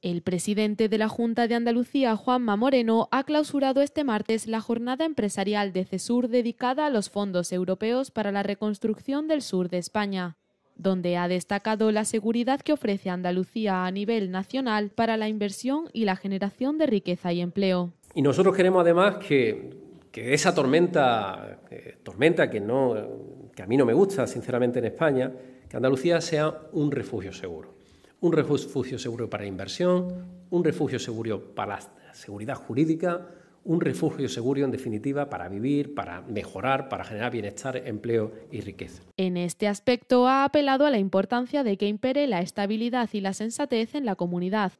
El presidente de la Junta de Andalucía, Juanma Moreno, ha clausurado este martes la jornada empresarial de CESUR dedicada a los fondos europeos para la reconstrucción del sur de España, donde ha destacado la seguridad que ofrece Andalucía a nivel nacional para la inversión y la generación de riqueza y empleo. Y nosotros queremos además que, esa tormenta, eh, tormenta que, que a mí no me gusta, sinceramente, en España, que Andalucía sea un refugio seguro un refugio seguro para inversión, un refugio seguro para la seguridad jurídica, un refugio seguro en definitiva para vivir, para mejorar, para generar bienestar, empleo y riqueza. En este aspecto ha apelado a la importancia de que impere la estabilidad y la sensatez en la comunidad,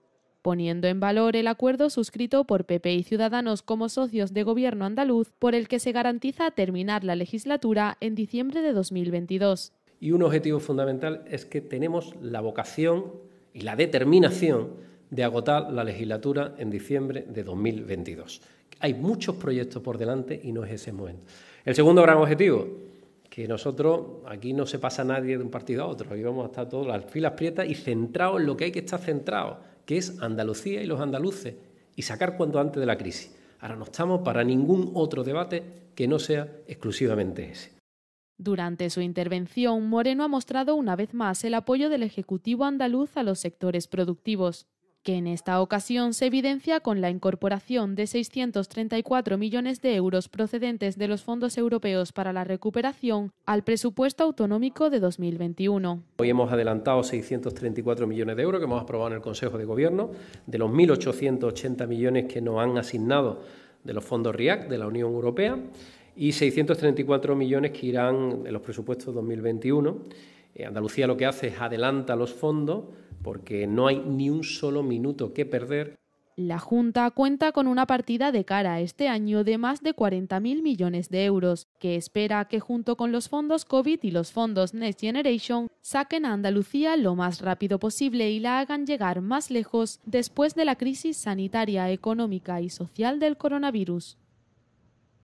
poniendo en valor el acuerdo suscrito por PP y Ciudadanos como socios de gobierno andaluz, por el que se garantiza terminar la legislatura en diciembre de 2022. Y un objetivo fundamental es que tenemos la vocación y la determinación de agotar la legislatura en diciembre de 2022. Hay muchos proyectos por delante y no es ese momento. El segundo gran objetivo, que nosotros aquí no se pasa nadie de un partido a otro, íbamos vamos a estar todos las filas prietas y centrados en lo que hay que estar centrados, que es Andalucía y los andaluces, y sacar cuanto antes de la crisis. Ahora no estamos para ningún otro debate que no sea exclusivamente ese. Durante su intervención, Moreno ha mostrado una vez más el apoyo del Ejecutivo andaluz a los sectores productivos, que en esta ocasión se evidencia con la incorporación de 634 millones de euros procedentes de los fondos europeos para la recuperación al presupuesto autonómico de 2021. Hoy hemos adelantado 634 millones de euros que hemos aprobado en el Consejo de Gobierno, de los 1.880 millones que nos han asignado de los fondos RIAC de la Unión Europea y 634 millones que irán en los presupuestos 2021. Eh, Andalucía lo que hace es adelanta los fondos porque no hay ni un solo minuto que perder. La Junta cuenta con una partida de cara este año de más de 40.000 millones de euros, que espera que junto con los fondos COVID y los fondos Next Generation saquen a Andalucía lo más rápido posible y la hagan llegar más lejos después de la crisis sanitaria, económica y social del coronavirus.